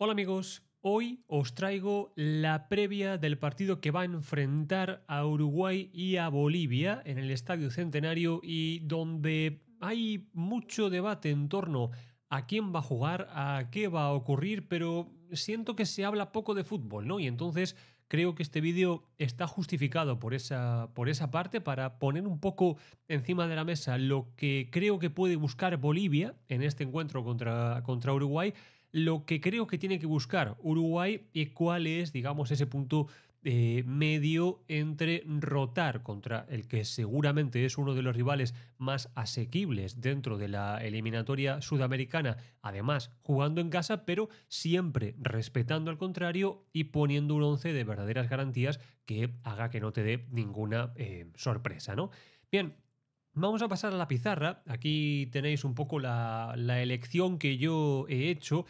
Hola amigos, hoy os traigo la previa del partido que va a enfrentar a Uruguay y a Bolivia en el Estadio Centenario y donde hay mucho debate en torno a quién va a jugar, a qué va a ocurrir, pero siento que se habla poco de fútbol, ¿no? Y entonces creo que este vídeo está justificado por esa, por esa parte para poner un poco encima de la mesa lo que creo que puede buscar Bolivia en este encuentro contra, contra Uruguay lo que creo que tiene que buscar Uruguay y cuál es, digamos, ese punto eh, medio entre rotar contra el que seguramente es uno de los rivales más asequibles dentro de la eliminatoria sudamericana, además jugando en casa, pero siempre respetando al contrario y poniendo un once de verdaderas garantías que haga que no te dé ninguna eh, sorpresa, ¿no? Bien, Vamos a pasar a la pizarra. Aquí tenéis un poco la, elección que yo he hecho.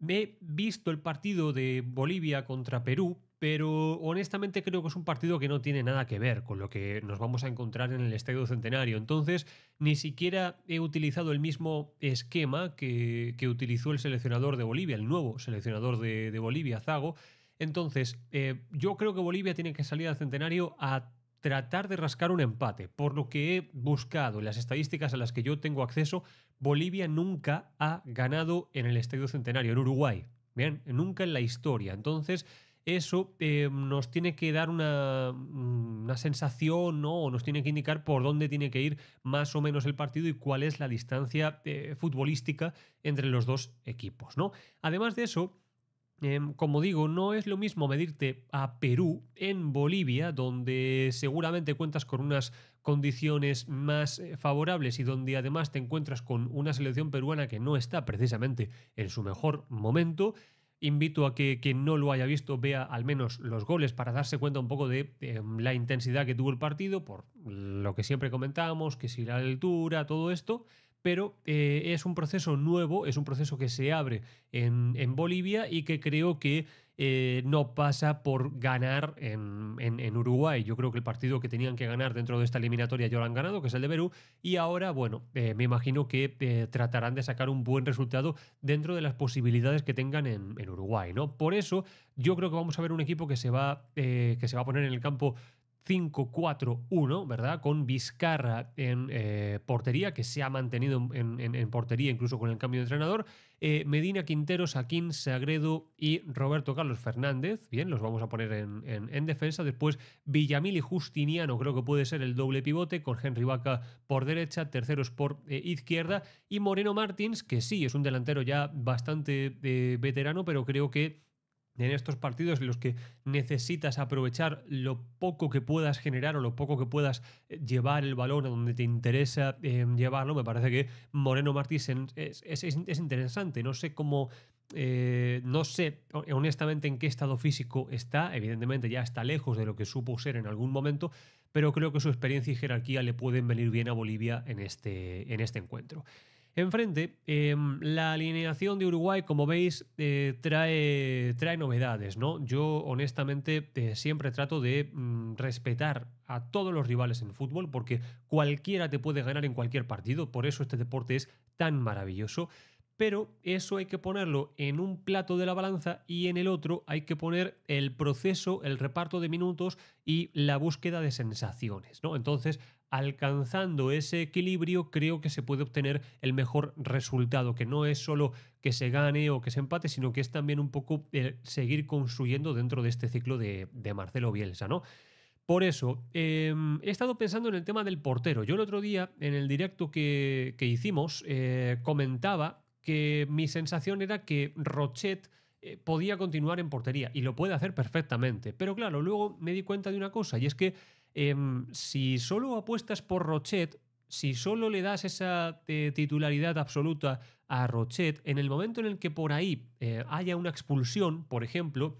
Me he visto el partido de Bolivia contra Perú, pero honestamente creo que es un partido que no tiene nada que ver con lo que nos vamos a encontrar en el Estadio Centenario. Entonces, ni siquiera he utilizado el mismo esquema que, utilizó el seleccionador de Bolivia, el nuevo seleccionador de, Bolivia, Zago. Entonces, eh, yo creo que Bolivia tiene que salir al Centenario a tratar de rascar un empate. Por lo que he buscado en las estadísticas a las que yo tengo acceso, Bolivia nunca ha ganado en el Estadio Centenario, en Uruguay. Bien, nunca en la historia. Entonces, eso em, nos tiene que dar mm, una, sensación ¿no? o nos tiene que indicar por dónde tiene que ir más o menos el partido y cuál es la distancia eh, futbolística entre los dos equipos. ¿no? Además de eso, Em, como digo, no es lo mismo medirte a Perú en Bolivia, donde seguramente cuentas con unas condiciones más eh, favorables y donde además te encuentras con una selección peruana que no está precisamente en su mejor momento. Invito a que quien no lo haya visto vea al menos los goles para darse cuenta un poco de em, la intensidad que tuvo el partido, por lo que siempre comentábamos, que si la altura, todo esto pero eh, es un proceso nuevo, es un proceso que se abre en, Bolivia y que creo que eh, no pasa por ganar en, Uruguay. Yo creo que el partido que tenían que ganar dentro de esta eliminatoria ya lo han ganado, que es el de Perú, y ahora, bueno, eh, me imagino que tratarán de sacar un buen resultado dentro de las posibilidades que tengan en, Uruguay, ¿no? Por eso yo creo que vamos a ver un equipo que se va, que se va a poner en el campo 5-4-1, ¿verdad? Con Vizcarra en eh, portería, que se ha mantenido en, portería incluso con el cambio de entrenador. Eh, Medina, Quintero, Saquín, Sagredo y Roberto Carlos Fernández. Bien, los vamos a poner en, defensa. Después Villamil y Justiniano, creo que puede ser el doble pivote, con Henry Vaca por derecha, terceros por eh, izquierda. Y Moreno Martins, que sí, es un delantero ya bastante veterano, pero creo que en estos partidos en los que necesitas aprovechar lo poco que puedas generar o lo poco que puedas eh, llevar el balón a donde te interesa em, llevarlo, me parece que Moreno Martí es, interesante. No sé cómo eh, no sé honestamente en qué estado físico está, evidentemente ya está lejos de lo que supo ser en algún momento, pero creo que su experiencia y jerarquía le pueden venir bien a Bolivia en este, en este encuentro. Enfrente, em, la alineación de Uruguay, como veis, eh, trae, trae novedades, ¿no? Yo, honestamente, eh, siempre trato de mm, respetar a todos los rivales en fútbol, porque cualquiera te puede ganar en cualquier partido, por eso este deporte es tan maravilloso. Pero eso hay que ponerlo en un plato de la balanza y en el otro hay que poner el proceso, el reparto de minutos y la búsqueda de sensaciones, ¿no? Entonces, alcanzando ese equilibrio creo que se puede obtener el mejor resultado, que no es solo que se gane o que se empate, sino que es también un poco eh, seguir construyendo dentro de este ciclo de, Marcelo Bielsa, ¿no? Por eso, em, he estado pensando en el tema del portero. Yo el otro día, en el directo que, hicimos, eh, comentaba que mi sensación era que Rochet eh, podía continuar en portería y lo puede hacer perfectamente. Pero claro, luego me di cuenta de una cosa y es que Em, si solo apuestas por Rochet, si solo le das esa eh, titularidad absoluta a Rochet, en el momento en el que por ahí eh, haya una expulsión, por ejemplo,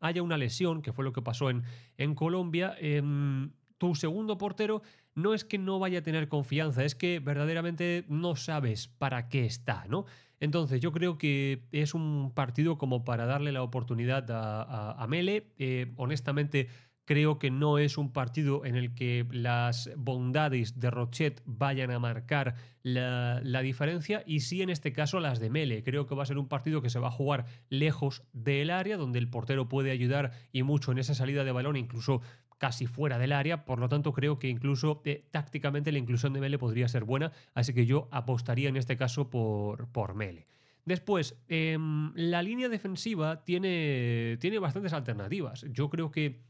haya una lesión, que fue lo que pasó en, en Colombia, em, tu segundo portero no es que no vaya a tener confianza, es que verdaderamente no sabes para qué está, ¿no? Entonces yo creo que es un partido como para darle la oportunidad a, a Mele. Eh, honestamente, Creo que no es un partido en el que las bondades de Rochet vayan a marcar la, diferencia y sí en este caso las de Mele. Creo que va a ser un partido que se va a jugar lejos del área, donde el portero puede ayudar y mucho en esa salida de balón, incluso casi fuera del área. Por lo tanto, creo que incluso eh, tácticamente la inclusión de Mele podría ser buena, así que yo apostaría en este caso por, por Mele. Después, em, la línea defensiva tiene, tiene bastantes alternativas. Yo creo que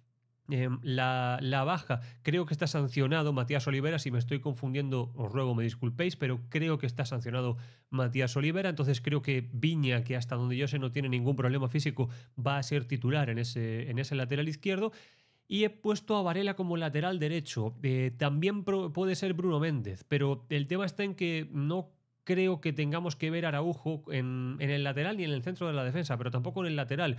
Em, la, baja, creo que está sancionado Matías Olivera, si me estoy confundiendo os ruego me disculpéis, pero creo que está sancionado Matías Olivera, entonces creo que Viña, que hasta donde yo sé no tiene ningún problema físico, va a ser titular en ese, en ese lateral izquierdo. Y he puesto a Varela como lateral derecho. Eh, también puede ser Bruno Méndez, pero el tema está en que no creo que tengamos que ver a Araujo en, en, el lateral ni en el centro de la defensa, pero tampoco en el lateral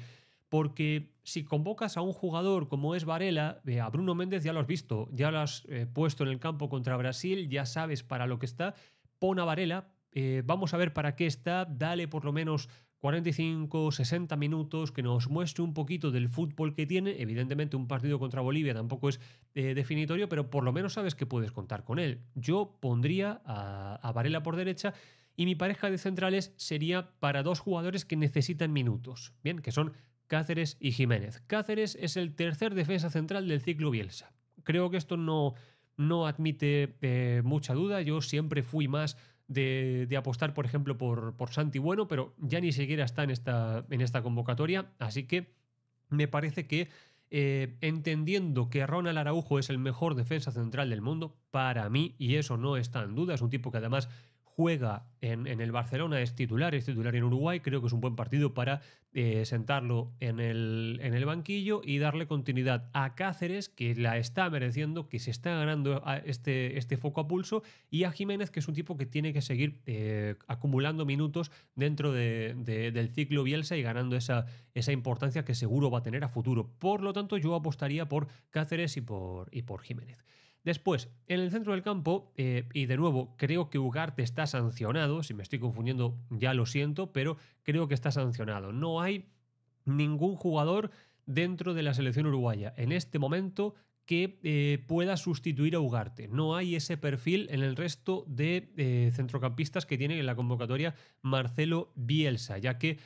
porque si convocas a un jugador como es Varela, eh, a Bruno Méndez ya lo has visto, ya lo has eh, puesto en el campo contra Brasil, ya sabes para lo que está, pon a Varela, eh, vamos a ver para qué está, dale por lo menos 45, 60 minutos, que nos muestre un poquito del fútbol que tiene, evidentemente un partido contra Bolivia tampoco es definitorio, pero por lo menos sabes que puedes contar con él. Yo pondría a, a Varela por derecha y mi pareja de centrales sería para dos jugadores que necesitan minutos, bien, que son Cáceres y Jiménez. Cáceres es el tercer defensa central del ciclo Bielsa. Creo que esto no, no admite eh, mucha duda. Yo siempre fui más de, apostar, por ejemplo, por, por, Santi Bueno, pero ya ni siquiera está en esta, en esta convocatoria. Así que me parece que eh, entendiendo que Ronald Araujo es el mejor defensa central del mundo, para mí, y eso no está en duda, es un tipo que además juega en, el Barcelona, es titular, es titular en Uruguay, creo que es un buen partido para eh, sentarlo en el, banquillo y darle continuidad a Cáceres, que la está mereciendo, que se está ganando este, este, foco a pulso, y a Jiménez, que es un tipo que tiene que seguir eh, acumulando minutos dentro del ciclo Bielsa y ganando esa, importancia que seguro va a tener a futuro. Por lo tanto, yo apostaría por Cáceres y por, y por Jiménez. Después, en el centro del campo, eh, y de nuevo, creo que Ugarte está sancionado, si me estoy confundiendo ya lo siento, pero creo que está sancionado. No hay ningún jugador dentro de la selección uruguaya en este momento que eh, pueda sustituir a Ugarte. No hay ese perfil en el resto de eh, centrocampistas que tiene en la convocatoria Marcelo Bielsa, ya que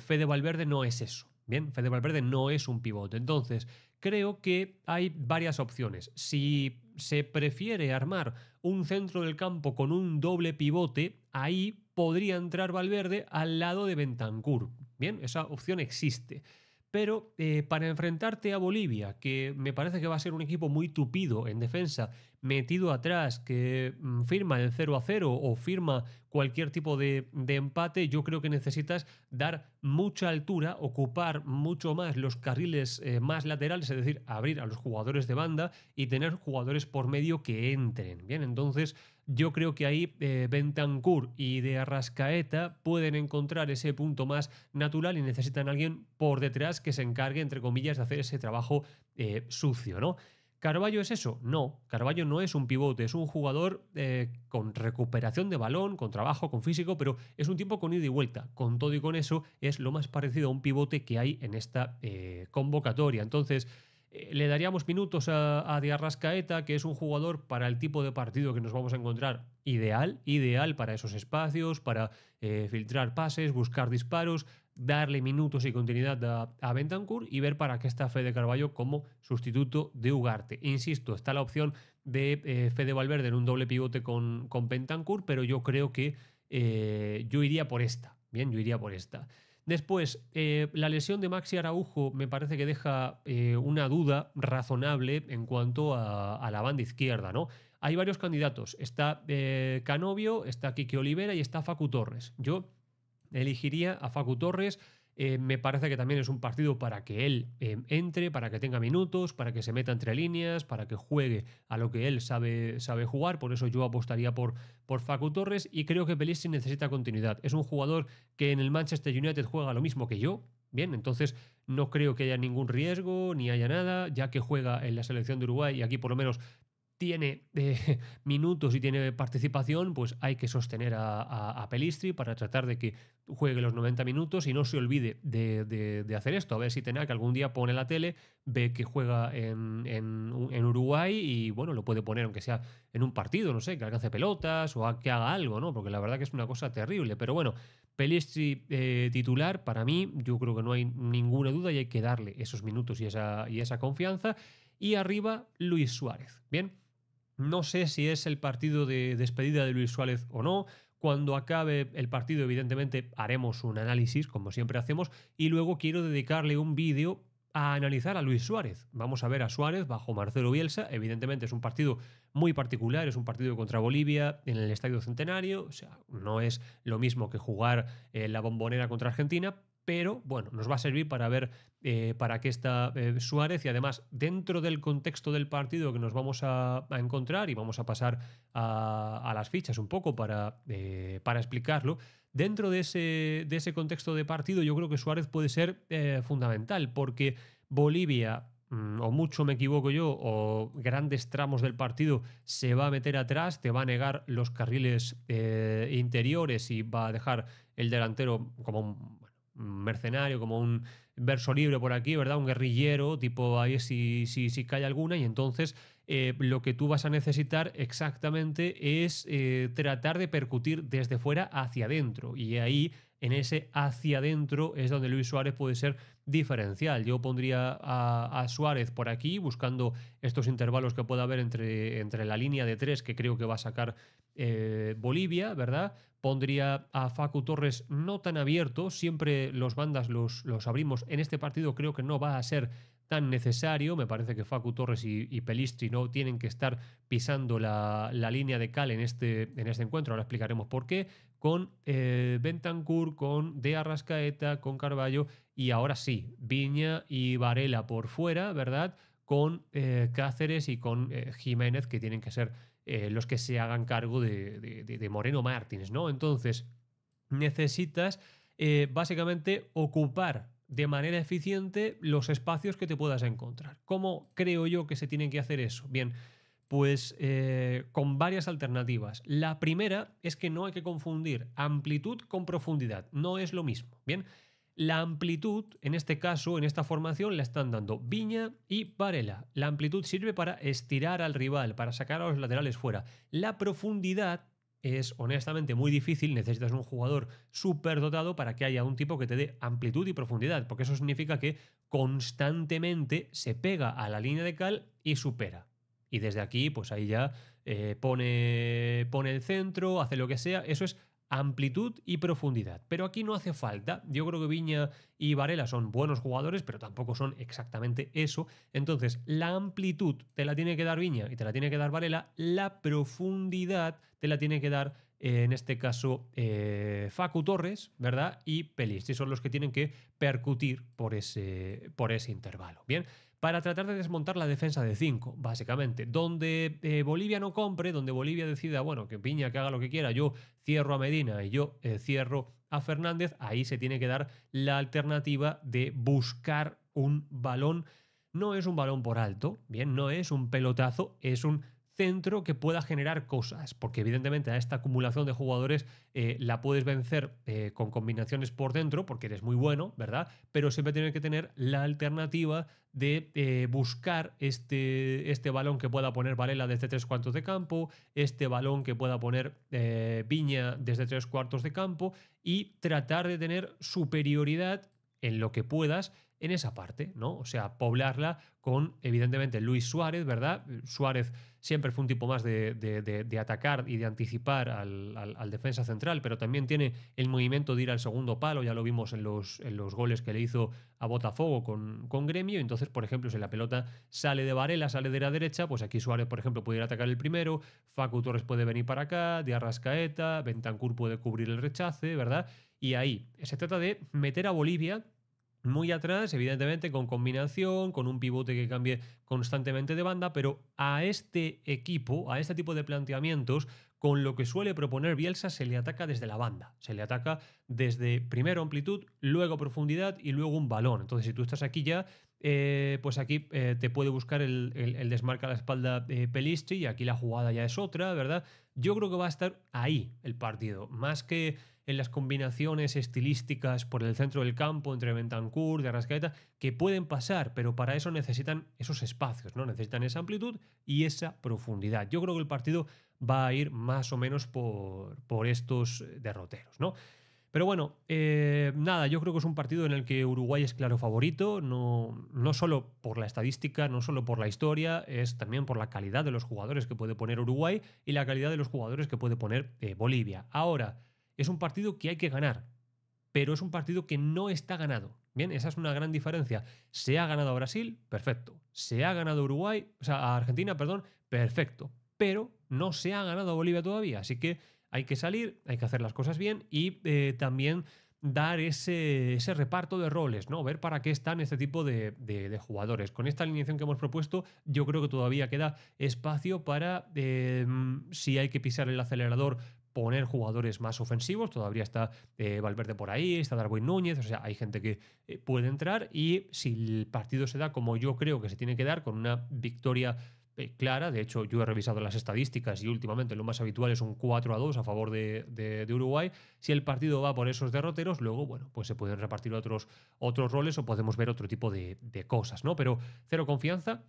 Fede Valverde no es eso. Bien, Fede Valverde no es un pivote. Entonces, creo que hay varias opciones. Si se prefiere armar un centro del campo con un doble pivote, ahí podría entrar Valverde al lado de Bentancur. Bien, esa opción existe. Pero eh, para enfrentarte a Bolivia, que me parece que va a ser un equipo muy tupido en defensa metido atrás, que mm, firma el 0 a 0 o firma cualquier tipo de, empate, yo creo que necesitas dar mucha altura, ocupar mucho más los carriles eh, más laterales, es decir, abrir a los jugadores de banda y tener jugadores por medio que entren. Bien, entonces yo creo que ahí eh, Bentancur y de Arrascaeta pueden encontrar ese punto más natural y necesitan a alguien por detrás que se encargue, entre comillas, de hacer ese trabajo eh, sucio, ¿no? ¿Carballo es eso? No, Carballo no es un pivote, es un jugador eh, con recuperación de balón, con trabajo, con físico, pero es un tipo con ida y vuelta. Con todo y con eso es lo más parecido a un pivote que hay en esta eh, convocatoria. Entonces, eh, le daríamos minutos a, a Diarrascaeta, que es un jugador para el tipo de partido que nos vamos a encontrar ideal, ideal para esos espacios, para filtrar pases, buscar disparos darle minutos y continuidad a, a y ver para qué está Fede Carballo como sustituto de Ugarte. Insisto, está la opción de eh, Fede Valverde en un doble pivote con, con Bentancur, pero yo creo que eh, yo iría por esta. Bien, yo iría por esta. Después, eh, la lesión de Maxi Araujo me parece que deja una duda razonable en cuanto a, la banda izquierda, ¿no? Hay varios candidatos. Está Canovio, está Kiki Olivera y está Facu Torres. Yo elegiría a Facu Torres. Eh, me parece que también es un partido para que él eh, entre, para que tenga minutos, para que se meta entre líneas, para que juegue a lo que él sabe, sabe jugar. Por eso yo apostaría por, por Facu Torres y creo que Pelissi necesita continuidad. Es un jugador que en el Manchester United juega lo mismo que yo. Bien, entonces no creo que haya ningún riesgo ni haya nada, ya que juega en la selección de Uruguay y aquí por lo menos tiene eh, minutos y tiene participación, pues hay que sostener a, Pelistri para tratar de que juegue los 90 minutos y no se olvide de, hacer esto. A ver si que algún día pone la tele, ve que juega en, Uruguay y bueno, lo puede poner aunque sea en un partido, no sé, que alcance pelotas o que haga algo, ¿no? Porque la verdad que es una cosa terrible. Pero bueno, Pelistri eh, titular, para mí, yo creo que no hay ninguna duda y hay que darle esos minutos y esa, y esa confianza. Y arriba, Luis Suárez. Bien. No sé si es el partido de despedida de Luis Suárez o no. Cuando acabe el partido, evidentemente, haremos un análisis, como siempre hacemos, y luego quiero dedicarle un vídeo a analizar a Luis Suárez. Vamos a ver a Suárez bajo Marcelo Bielsa. Evidentemente es un partido muy particular, es un partido contra Bolivia en el Estadio Centenario. O sea, no es lo mismo que jugar eh, la bombonera contra Argentina, pero bueno, nos va a servir para ver eh, para qué está eh, Suárez y además dentro del contexto del partido que nos vamos a, encontrar y vamos a pasar a, las fichas un poco para, eh, para explicarlo, dentro de ese, de ese, contexto de partido yo creo que Suárez puede ser fundamental porque Bolivia mm, o mucho me equivoco yo, o grandes tramos del partido, se va a meter atrás, te va a negar los carriles interiores y va a dejar el delantero como mercenario, como un verso libre por aquí, ¿verdad? Un guerrillero, tipo, ahí si, si, si cae alguna, y entonces eh, lo que tú vas a necesitar exactamente es eh, tratar de percutir desde fuera hacia adentro. Y ahí, en ese hacia adentro, es donde Luis Suárez puede ser diferencial. Yo pondría a, Suárez por aquí, buscando estos intervalos que pueda haber entre, entre la línea de tres que creo que va a sacar eh, Bolivia, ¿verdad? Pondría a Facu Torres no tan abierto, siempre los bandas los, los abrimos. En este partido creo que no va a ser necesario. Me parece que Facu Torres y, Pelistri no tienen que estar pisando la, línea de cal en este, en este encuentro. Ahora explicaremos por qué. Con eh, con De Arrascaeta, con Carballo y ahora sí, Viña y Varela por fuera, ¿verdad? Con eh, Cáceres y con eh, Jiménez, que tienen que ser eh, los que se hagan cargo de, de Moreno Martínez, ¿no? Entonces, necesitas básicamente ocupar de manera eficiente los espacios que te puedas encontrar. ¿Cómo creo yo que se tiene que hacer eso? Bien, pues eh, con varias alternativas. La primera es que no hay que confundir amplitud con profundidad, no es lo mismo. Bien, la amplitud, en este caso, en esta formación, la están dando Viña y parela. La amplitud sirve para estirar al rival, para sacar a los laterales fuera. La profundidad es honestamente muy difícil, necesitas un jugador súper dotado para que haya un tipo que te dé amplitud y profundidad, porque eso significa que constantemente se pega a la línea de cal y supera. Y desde aquí, pues ahí ya eh, pone, pone el centro, hace lo que sea. Eso es amplitud y profundidad. Pero aquí no hace falta. Yo creo que Viña y Varela son buenos jugadores, pero tampoco son exactamente eso. Entonces, la amplitud te la tiene que dar Viña y te la tiene que dar Varela. La profundidad te la tiene que dar, eh, en este caso, eh, Facu Torres, ¿verdad? Y Pelis. son los que tienen que percutir por ese, por ese intervalo. Bien, para tratar de desmontar la defensa de 5, básicamente. Donde eh, Bolivia no compre, donde Bolivia decida, bueno, que Piña que haga lo que quiera, yo cierro a Medina y yo eh, cierro a Fernández, ahí se tiene que dar la alternativa de buscar un balón. No es un balón por alto, bien, no es un pelotazo, es un centro que pueda generar cosas, porque evidentemente a esta acumulación de jugadores eh, la puedes vencer eh, con combinaciones por dentro, porque eres muy bueno, ¿verdad? Pero siempre tienes que tener la alternativa de eh, buscar este, este balón que pueda poner Varela desde tres cuartos de campo, este balón que pueda poner Viña desde tres cuartos de campo y tratar de tener superioridad en lo que puedas en esa parte, ¿no? O sea, poblarla con, evidentemente, Luis Suárez, ¿verdad? Suárez siempre fue un tipo más de, de, atacar y de anticipar al, defensa central, pero también tiene el movimiento de ir al segundo palo, ya lo vimos en los, en los goles que le hizo a Botafogo con, con Gremio, entonces, por ejemplo, si la pelota sale de Varela, sale de la derecha, pues aquí Suárez, por ejemplo, a atacar el primero, Facu Torres puede venir para acá, de Arrascaeta, Bentancur puede cubrir el rechace, ¿verdad? Y ahí, se trata de meter a Bolivia muy atrás, evidentemente con combinación, con un pivote que cambie constantemente de banda, pero a este equipo, a este tipo de planteamientos, con lo que suele proponer Bielsa, se le ataca desde la banda. Se le ataca desde primero amplitud, luego profundidad y luego un balón. Entonces, si tú estás aquí ya, eh, pues aquí eh, te puede buscar el, desmarca a la espalda eh, Pelistri y aquí la jugada ya es otra, ¿verdad? Yo creo que va a estar ahí el partido, más que en las combinaciones estilísticas por el centro del campo entre Bentancur, de Arrascaeta, que pueden pasar, pero para eso necesitan esos espacios, ¿no? Necesitan esa amplitud y esa profundidad. Yo creo que el partido va a ir más o menos por, por estos derroteros, ¿no? Pero bueno, eh, nada, yo creo que es un partido en el que Uruguay es claro favorito, no, no solo por la estadística, no solo por la historia, es también por la calidad de los jugadores que puede poner Uruguay y la calidad de los jugadores que puede poner eh, Bolivia. Ahora, es un partido que hay que ganar, pero es un partido que no está ganado. Bien, esa es una gran diferencia. Se ha ganado a Brasil, perfecto. Se ha ganado a Uruguay, o sea, Argentina, perdón, perfecto. Pero no se ha ganado a Bolivia todavía, así que hay que salir, hay que hacer las cosas bien y eh, también dar ese, ese, reparto de roles, ¿no? Ver para qué están este tipo de, jugadores. Con esta alineación que hemos propuesto, yo creo que todavía queda espacio para eh, mm, si hay que pisar el acelerador, poner jugadores más ofensivos. Todavía está eh, Valverde por ahí, está Darwin Núñez, o sea, hay gente que eh, puede entrar y si el partido se da como yo creo que se tiene que dar, con una victoria eh, clara, de hecho yo he revisado las estadísticas y últimamente lo más habitual es un 4 a 2 a favor de, Uruguay, si el partido va por esos derroteros, luego, bueno, pues se pueden repartir otros, otros roles o podemos ver otro tipo de, cosas, ¿no? Pero cero confianza,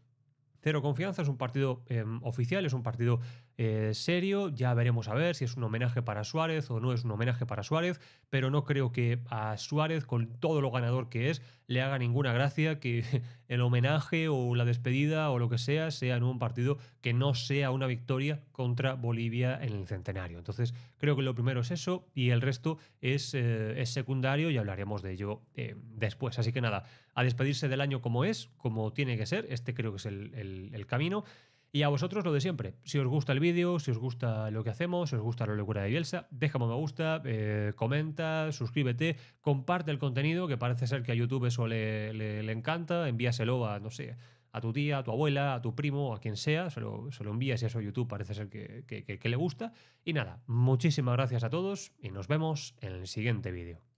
cero confianza, es un partido em, oficial, es un partido eh, serio. Ya veremos a ver si es un homenaje para Suárez o no es un homenaje para Suárez, pero no creo que a Suárez, con todo lo ganador que es, le haga ninguna gracia que el homenaje o la despedida o lo que sea sea en un partido que no sea una victoria contra Bolivia en el centenario. Entonces, creo que lo primero es eso y el resto es, eh, secundario y hablaremos de ello eh, después. Así que nada, a despedirse del año como es, como tiene que ser, este creo que es el camino. Y a vosotros lo de siempre. Si os gusta el vídeo, si os gusta lo que hacemos, si os gusta la locura de Bielsa, déjame un me gusta, eh, comenta, suscríbete, comparte el contenido, que parece ser que a YouTube eso le, encanta, envíaselo a, no sé, a tu tía, a tu abuela, a tu primo, a quien sea, se lo, se envías y eso YouTube parece ser que le gusta. Y nada, muchísimas gracias a todos y nos vemos en el siguiente vídeo.